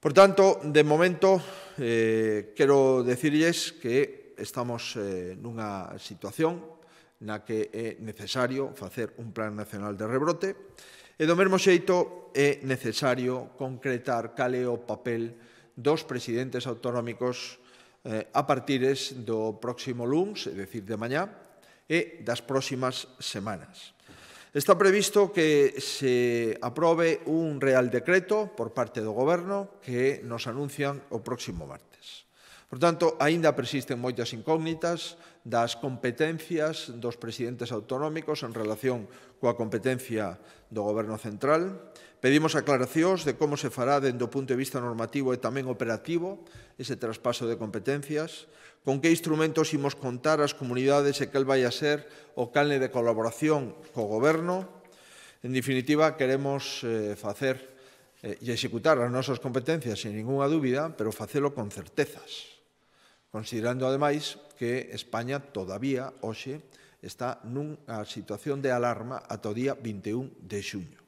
Por tanto, de momento, eh, quero decirles que estamos eh, nunha situación na que é necesario facer un plan nacional de rebrote e do mesmo xeito é necesario concretar cal é o papel dos presidentes autonómicos eh, a partires do próximo lunes, é dicir, de mañá, e das próximas semanas. Está previsto que se aprobe un Real Decreto por parte do Goberno que nos anuncian o próximo martes. Por tanto, aínda persisten moitas incógnitas das competencias dos presidentes autonómicos en relación coa competencia do Goberno Central. Pedimos aclaracións de como se fará dentro do punto de vista normativo e tamén operativo ese traspaso de competencias, con que instrumentos imos contar as comunidades e cal vai a ser o calne de colaboración co Goberno. En definitiva, queremos eh, facer eh, e executar as nosas competencias, sin ninguna dúbida, pero facelo con certezas considerando ademais que España todavía hoxe está nunha situación de alarma ata o día 21 de xuño.